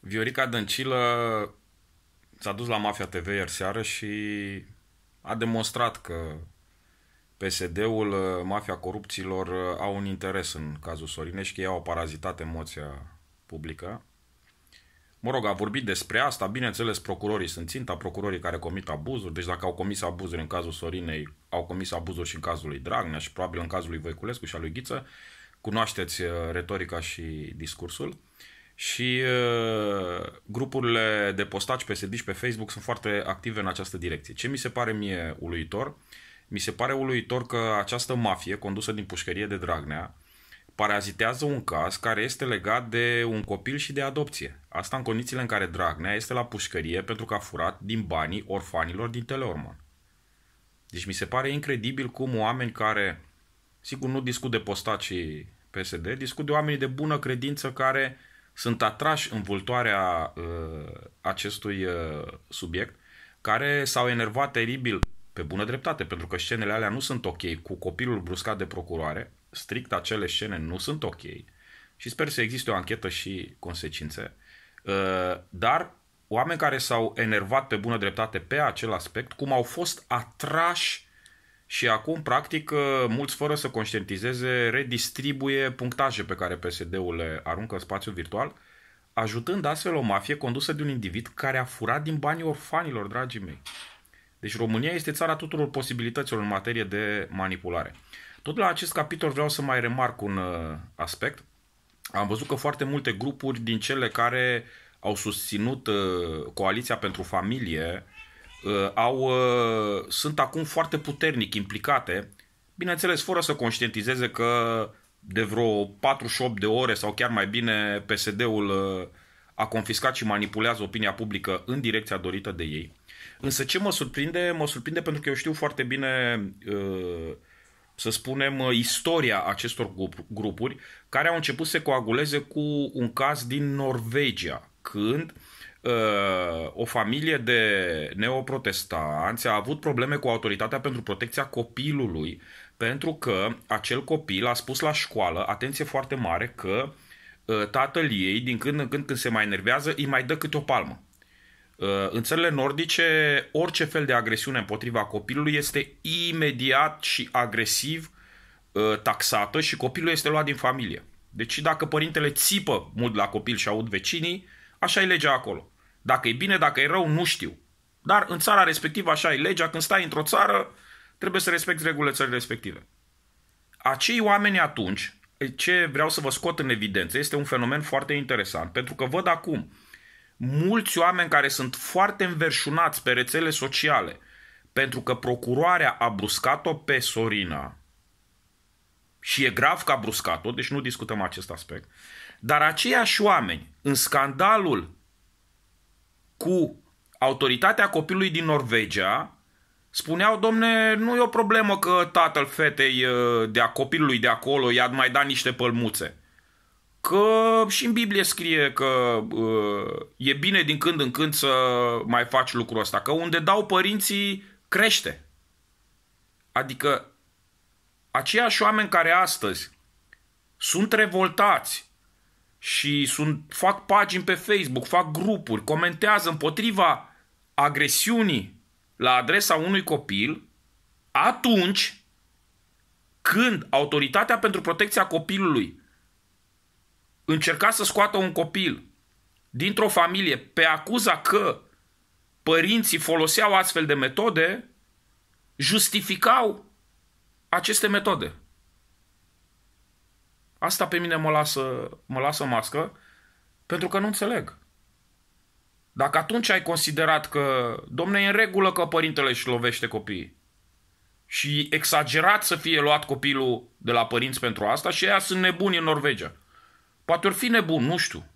Viorica Dăncilă s-a dus la Mafia TV ieri seară și a demonstrat că PSD-ul, mafia corupților, uh, au un interes în cazul Sorinești, ei au parazitat emoția publică. Mă rog, a vorbit despre asta, bineînțeles, procurorii sunt ținta, procurorii care comit abuzuri, deci dacă au comis abuzuri în cazul Sorinei, au comis abuzuri și în cazul lui Dragnea și probabil în cazul lui Voiculescu și al lui Ghiță, cunoașteți uh, retorica și discursul. Uh, și uh, grupurile de postaci psd pe Facebook sunt foarte active în această direcție. Ce mi se pare mie uluitor? Mi se pare uluitor că această mafie condusă din pușcărie de Dragnea parazitează un caz care este legat de un copil și de adopție. Asta în condițiile în care Dragnea este la pușcărie pentru că a furat din banii orfanilor din Teleorman. Deci mi se pare incredibil cum oameni care, sigur nu discut de postacii PSD, discut de oamenii de bună credință care uh, sunt atrași în vultoarea uh, acestui uh, subiect, care s-au enervat teribil pe bună dreptate, pentru că scenele alea nu sunt ok cu copilul bruscat de procuroare, strict acele scene nu sunt ok și sper să existe o anchetă și consecințe, uh, dar oameni care s-au enervat pe bună dreptate pe acel aspect, cum au fost atrași și acum, practic, uh, mulți fără să conștientizeze redistribuie punctaje pe care PSD-ul le aruncă în spațiu virtual, ajutând astfel o mafie condusă de un individ care a furat din banii orfanilor, dragii mei. Deci România este țara tuturor posibilităților în materie de manipulare. Tot la acest capitol vreau să mai remarc un uh, aspect. Am văzut că foarte multe grupuri din cele care au susținut uh, Coaliția pentru Familie, uh, Uh, au, uh, sunt acum foarte puternic implicate, bineînțeles fără să conștientizeze că de vreo 48 de ore sau chiar mai bine PSD-ul uh, a confiscat și manipulează opinia publică în direcția dorită de ei. Însă ce mă surprinde? Mă surprinde pentru că eu știu foarte bine, să spunem, istoria acestor grupuri care au început să se coaguleze cu un caz din Norvegia, când uh, Uh, o familie de neoprotestanți a avut probleme cu autoritatea pentru protecția copilului, pentru că acel copil a spus la școală, atenție foarte mare, că uh, tatăl ei, din când în când când se mai enervează, îi mai dă câte o palmă. Uh, în țările nordice, orice fel de agresiune împotriva copilului este imediat și agresiv taxată și copilul este luat din familie. Deci dacă părintele țipă mult la copil și aud vecinii, așa e legea acolo. Dacă e bine, dacă e rău, nu știu. Dar în țara respectivă așa e legea, când stai într-o țară, trebuie să respecti regulile țării respective. Acei oameni atunci, ce vreau să vă scot în evidență, este un fenomen foarte interesant, pentru că văd acum mulți oameni care sunt foarte înverșunați pe rețele sociale, pentru că procuroarea a bruscat-o pe Sorina și e grav că a bruscat-o, deci nu discutăm acest aspect, dar aceiași oameni în scandalul cu autoritatea copilului din Norvegia, spuneau, domne, nu e o problemă că tatăl fetei ă, de a copilului de acolo i-a mai dat niște pălmuțe. Că și în Biblie scrie că ă, e bine din când în când să mai faci lucrul ăsta, că unde dau părinții crește. Adică aceiași oameni care astăzi sunt revoltați și sunt, fac pagini pe Facebook, fac grupuri, comentează împotriva agresiunii la adresa unui copil, atunci când autoritatea pentru protecția copilului încerca să scoată un copil dintr-o familie pe acuza că părinții foloseau astfel de metode, justificau aceste metode. Asta pe mine mă lasă, mă lasă mască, pentru că nu înțeleg. Dacă atunci ai considerat că, domne, e în regulă că părintele își lovește copiii și exagerat să fie luat copilul de la părinți pentru asta și ea sunt nebuni în Norvegia. Poate ori fi nebun, nu știu.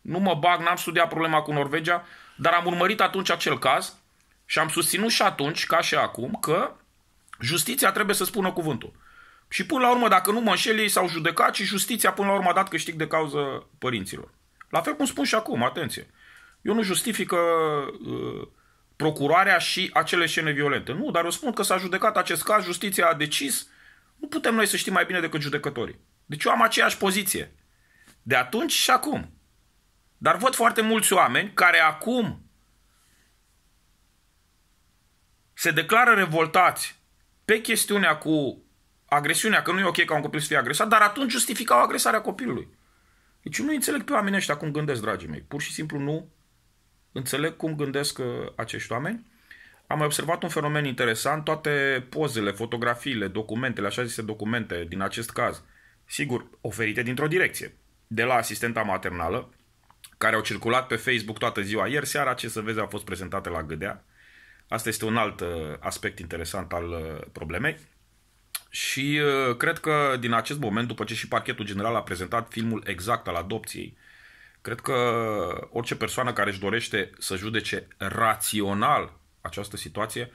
Nu mă bag, n-am studiat problema cu Norvegia, dar am urmărit atunci acel caz și am susținut și atunci, ca și acum, că justiția trebuie să spună cuvântul. Și până la urmă, dacă nu mă înșel, ei s-au judecat și justiția până la urmă a dat câștig de cauză părinților. La fel cum spun și acum, atenție. Eu nu justifică uh, procurarea și acele scene violente. Nu, dar eu spun că s-a judecat acest caz, justiția a decis, nu putem noi să știm mai bine decât judecătorii. Deci eu am aceeași poziție. De atunci și acum. Dar văd foarte mulți oameni care acum se declară revoltați pe chestiunea cu agresiunea, că nu e ok ca un copil să fie agresat, dar atunci justificau agresarea copilului. Deci eu nu înțeleg pe oamenii ăștia cum gândesc, dragii mei. Pur și simplu nu înțeleg cum gândesc uh, acești oameni. Am mai observat un fenomen interesant, toate pozele, fotografiile, documentele, așa zise documente din acest caz, sigur, oferite dintr-o direcție, de la asistenta maternală, care au circulat pe Facebook toată ziua. Ieri seara, ce să vezi, au fost prezentate la Gâdea. Asta este un alt uh, aspect interesant al uh, problemei. Și uh, cred că din acest moment, după ce și parchetul general a prezentat filmul exact al adopției, cred că orice persoană care își dorește să judece rațional această situație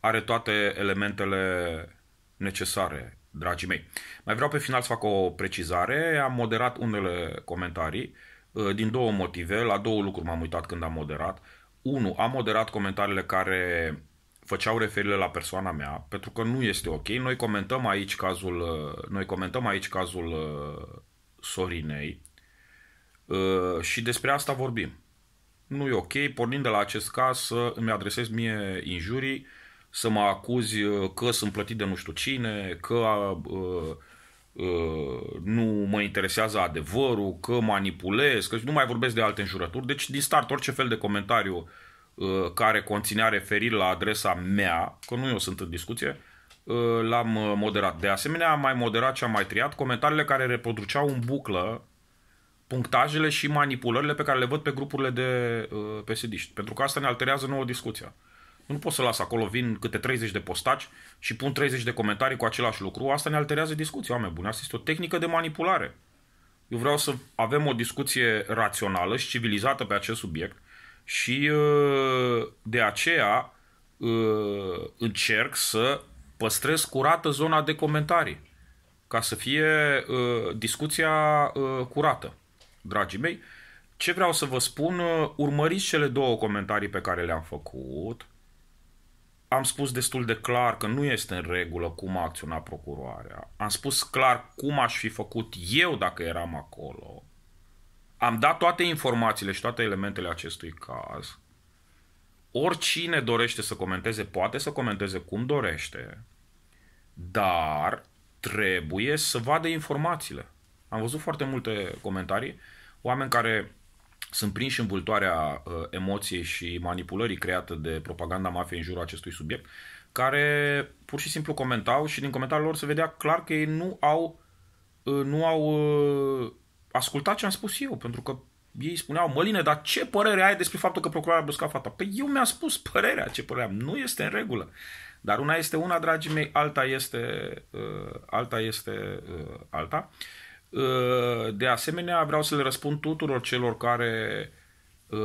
are toate elementele necesare, dragii mei. Mai vreau pe final să fac o precizare. Am moderat unele comentarii uh, din două motive. La două lucruri m-am uitat când am moderat. Unu, am moderat comentariile care făceau referire la persoana mea, pentru că nu este ok. Noi comentăm aici cazul, uh, noi comentăm aici cazul uh, Sorinei uh, și despre asta vorbim. Nu e ok, pornind de la acest caz, să îmi adresez mie injurii, să mă acuzi că sunt plătit de nu știu cine, că uh, uh, nu mă interesează adevărul, că manipulez, că nu mai vorbesc de alte înjurături. Deci, din start, orice fel de comentariu uh, Uh, care conținea referiri la adresa mea, că nu eu sunt în discuție, uh, l-am uh, moderat. De asemenea, am mai moderat și am mai triat comentariile care reproduceau în buclă punctajele și manipulările pe care le văd pe grupurile de uh, psd Pentru că asta ne alterează nouă discuția. Nu pot să las acolo, vin câte 30 de postaci și pun 30 de comentarii cu același lucru. Asta ne alterează discuția, oameni buni. Asta este o tehnică de manipulare. Eu vreau să avem o discuție rațională și civilizată pe acest subiect și uh, de aceea uh, încerc să păstrez curată zona de comentarii ca să fie uh, discuția curată, dragii mei. Ce vreau să vă spun, urmăriți cele două comentarii pe care le-am făcut. Am spus destul de clar că nu este în regulă cum a acționat procuroarea. Am spus clar cum aș fi făcut eu dacă eram acolo am dat toate informațiile și toate elementele acestui caz. Oricine dorește să comenteze, poate să comenteze cum dorește, dar trebuie să vadă informațiile. Am văzut foarte multe comentarii, oameni care sunt prinși în vultoarea uh, emoției și manipulării creată de propaganda mafiei în jurul acestui subiect, care pur și simplu comentau și din comentariul lor se vedea clar că ei nu au, uh, nu au uh, ascultat ce am spus eu, pentru că ei spuneau, Măline, dar ce părere ai despre faptul că procurorul a bruscat fata? Păi eu mi-am spus părerea, ce părere am. Nu este în regulă. Dar una este una, dragii mei, alta este, uh, alta este uh, alta. Uh, de asemenea, vreau să le răspund tuturor celor care uh,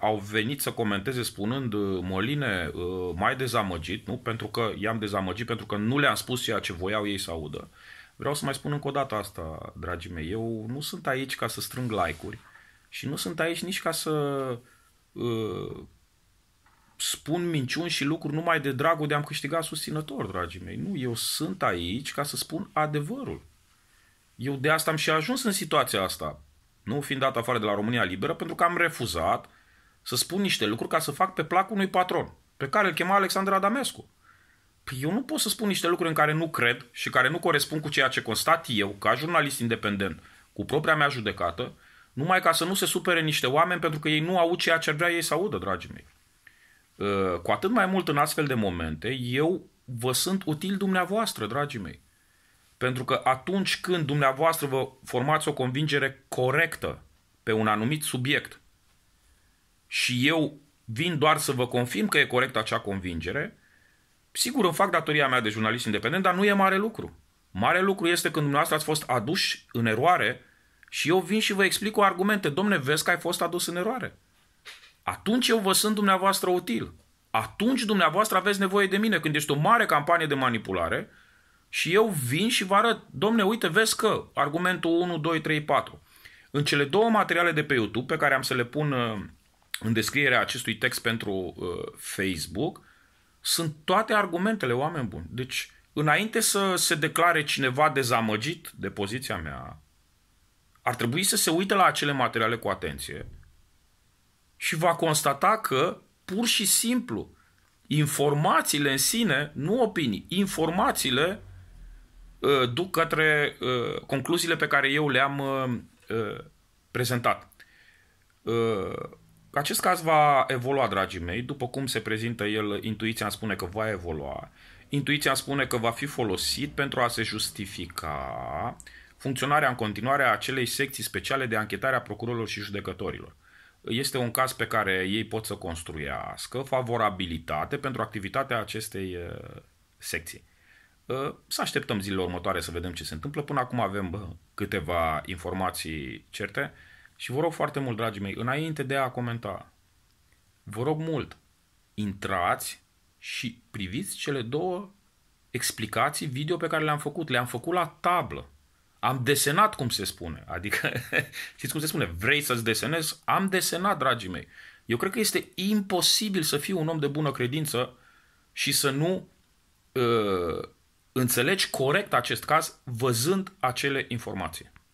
au venit să comenteze spunând uh, Moline uh, mai dezamăgit, nu? Pentru că i-am dezamăgit, pentru că nu le-am spus ceea ce voiau ei să audă. Uh, Vreau să mai spun încă o dată asta, dragii mei. Eu nu sunt aici ca să strâng like-uri și nu sunt aici nici ca să uh, spun minciuni și lucruri numai de dragul de a-mi câștiga susținător, dragii mei. Nu, eu sunt aici ca să spun adevărul. Eu de asta am și ajuns în situația asta, nu fiind dat afară de la România Liberă, pentru că am refuzat să spun niște lucruri ca să fac pe plac unui patron, pe care îl chema Alexandru Adamescu eu nu pot să spun niște lucruri în care nu cred și care nu corespund cu ceea ce constat eu, ca jurnalist independent, cu propria mea judecată, numai ca să nu se supere niște oameni pentru că ei nu au ceea ce vrea ei să audă, dragii mei. Uh, cu atât mai mult în astfel de momente, eu vă sunt util dumneavoastră, dragii mei. Pentru că atunci când dumneavoastră vă formați o convingere corectă pe un anumit subiect și eu vin doar să vă confirm că e corectă acea convingere, Sigur, îmi fac datoria mea de jurnalist independent, dar nu e mare lucru. Mare lucru este când dumneavoastră ați fost aduși în eroare și eu vin și vă explic cu argumente. Domne, vezi că ai fost adus în eroare. Atunci eu vă sunt dumneavoastră util. Atunci dumneavoastră aveți nevoie de mine când este o mare campanie de manipulare și eu vin și vă arăt, domne, uite, vezi că argumentul 1, 2, 3, 4. În cele două materiale de pe YouTube pe care am să le pun uh, în descrierea acestui text pentru uh, Facebook – sunt toate argumentele, oameni buni. Deci, înainte să se declare cineva dezamăgit de poziția mea, ar trebui să se uite la acele materiale cu atenție și va constata că, pur și simplu, informațiile în sine, nu opinii, informațiile uh, duc către uh, concluziile pe care eu le-am uh, uh prezentat. Uh, acest caz va evolua, dragii mei, după cum se prezintă el, intuiția îmi spune că va evolua. Intuiția îmi spune că va fi folosit pentru a se justifica funcționarea în continuare a acelei secții speciale de anchetare a procurorilor și judecătorilor. Este un caz pe care ei pot să construiască favorabilitate pentru activitatea acestei uh, secții. Uh, să așteptăm zilele următoare să vedem ce se întâmplă. Până acum avem uh, câteva informații certe. Și vă rog foarte mult, dragii mei, înainte de a comenta, vă rog mult, intrați și priviți cele două explicații video pe care le-am făcut. Le-am făcut la tablă. Am desenat, cum se spune. Adică, știți cum se spune? Vrei să-ți desenezi? Am desenat, dragii mei. Eu cred că este imposibil să fii un om de bună credință și să nu uh, înțelegi corect acest caz văzând acele informații.